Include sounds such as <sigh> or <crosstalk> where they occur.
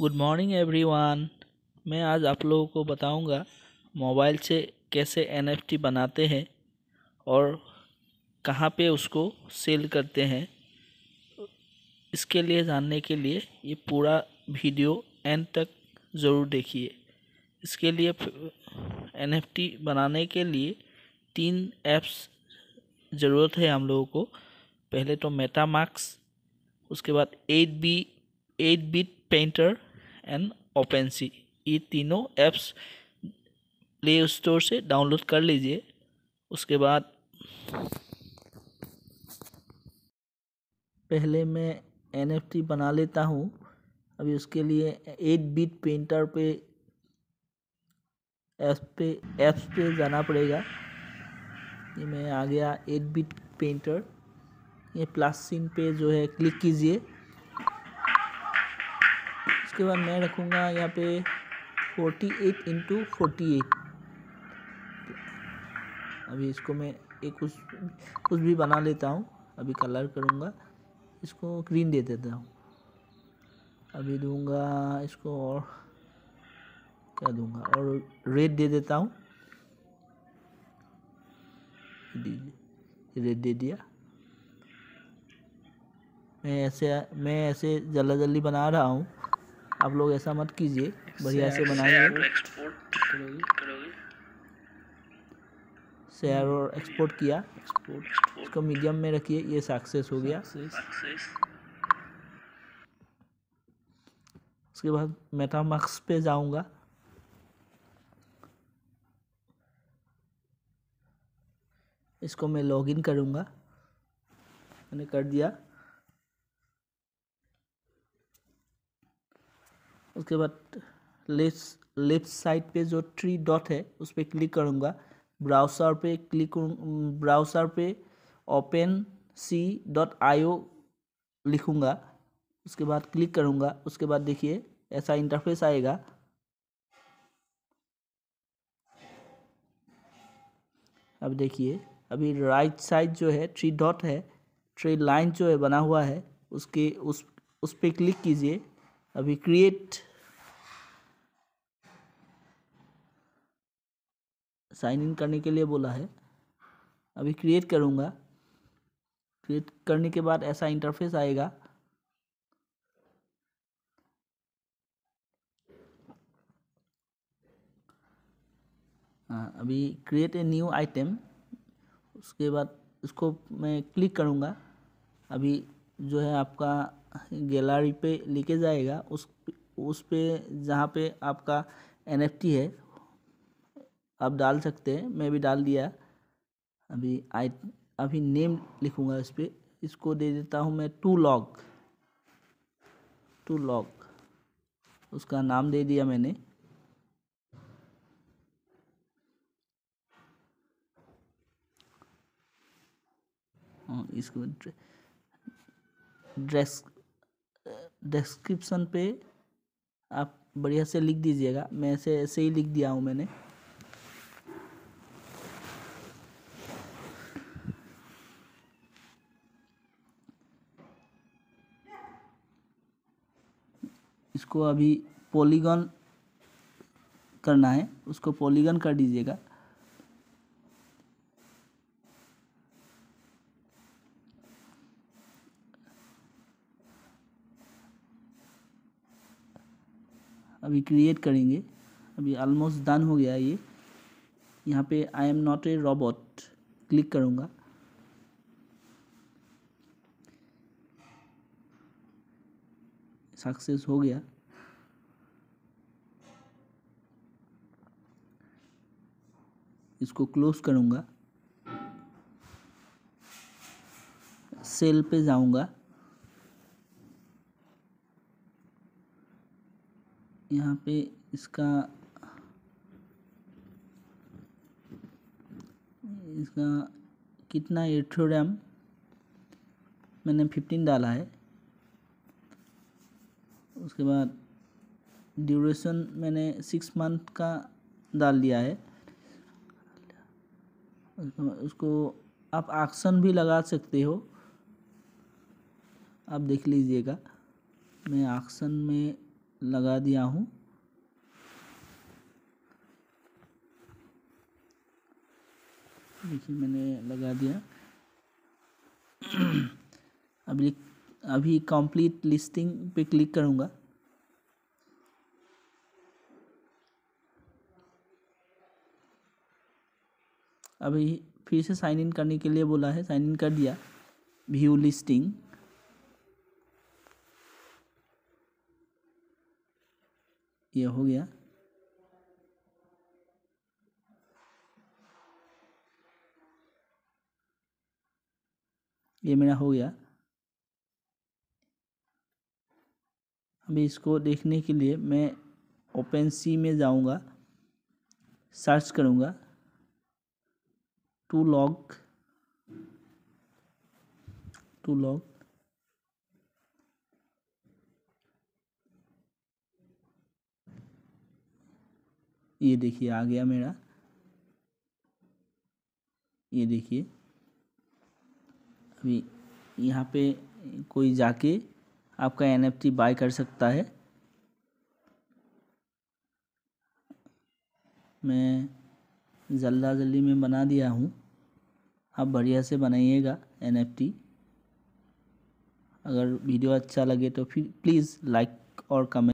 good morning everyone मैं आज आप लोगों को बताऊंगा मोबाइल से कैसे एनएफटी बनाते हैं और कहाँ पे उसको सेल करते हैं इसके लिए जानने के लिए ये पूरा वीडियो एंड तक ज़रूर देखिए इसके लिए एनएफटी बनाने के लिए तीन ऐप्स ज़रूरत है हम लोगों को पहले तो मेटामार्क्स उसके बाद eight B eight bit painter and OpenSea ये तीनों ऐप्स प्ले स्टोर से डाउनलोड कर लीजिए उसके बाद पहले मैं एन बना लेता हूँ अभी उसके लिए एट बीट पेंटर पे ऐप पे ऐप्स पे जाना पड़ेगा ये मैं आ गया एट बीट पेंटर ये प्लस सिन पे जो है क्लिक कीजिए उसके बाद मैं रखूँगा यहाँ पे forty eight into forty eight अभी इसको मैं एक कुछ कुछ भी बना लेता हूँ अभी कलर करूँगा इसको ग्रीन दे देता हूँ अभी दूंगा इसको और क्या दूंगा और रेड दे देता हूँ रेड दे दिया मैं ऐसे मैं ऐसे जल्दा जल्दी बना रहा हूँ आप लोग ऐसा मत कीजिए बढ़िया से बनाइए शेयर और एक्सपोर्ट किया इसको मीडियम में रखिए ये सक्सेस हो गया उसके बाद मेटामार्क्स पे जाऊंगा इसको मैं लॉगिन करूंगा मैंने कर दिया उसके बाद लेफ्ट लेफ्ट साइड पे जो थ्री डॉट है उस पर क्लिक करूँगा ब्राउज़र पे क्लिक ब्राउज़र पे OpenSea dot I O लिखूँगा उसके बाद क्लिक करूँगा उसके बाद देखिए ऐसा इंटरफेस आएगा अब देखिए अभी राइट साइड जो है थ्री डॉट है थ्री लाइन जो है बना हुआ है उसके उस उस पर क्लिक कीजिए अभी क्रिएट साइन इन करने के लिए बोला है अभी क्रिएट करूँगा क्रिएट करने के बाद ऐसा इंटरफेस आएगा हाँ, अभी क्रिएट ए न्यू आइटम उसके बाद इसको मैं क्लिक करूँगा अभी जो है आपका गैलरी पे लेके जाएगा उस उस पे जहाँ पे आपका एन है आप डाल सकते हैं मैं भी डाल दिया अभी आई अभी नेम लिखूँगा इस पर इसको दे देता हूँ मैं टू लॉक टू लॉक उसका नाम दे दिया मैंने हाँ, इसको ड्रेस डिस्क्रिप्शन पे आप बढ़िया से लिख दीजिएगा मैं ऐसे ऐसे ही लिख दिया हूँ मैंने इसको अभी पॉलीगन करना है उसको पॉलीगन कर दीजिएगा अभी क्रिएट करेंगे अभी ऑलमोस्ट डन हो गया ये यहाँ पे I am not a robot click करूँगा सक्सेस हो गया इसको क्लोज करूंगा सेल पे जाऊँगा यहाँ पे इसका इसका कितना एट्रोडम मैंने फिफ्टीन डाला है उसके बाद ड्यूरेशन मैंने सिक्स मंथ का डाल दिया है उसको आप एक्शन भी लगा सकते हो आप देख लीजिएगा मैं एक्शन में लगा दिया हूँ देखिए मैंने लगा दिया <clears throat> अभी अभी कंप्लीट लिस्टिंग पे क्लिक करूँगा अभी फिर से साइन इन करने के लिए बोला है साइन इन कर दिया व्यू लिस्टिंग ये हो गया ये मेरा हो गया अभी इसको देखने के लिए मैं ओपन सी में जाऊंगा सर्च करूंगा टू लॉग टू लॉग ये देखिए आ गया मेरा ये देखिए अभी यहाँ पे कोई जाके आपका एन बाय कर सकता है मैं जल्दा जल्दी में बना दिया हूँ आप बढ़िया से बनाइएगा एन अगर वीडियो अच्छा लगे तो फिर प्लीज़ लाइक और कमेंट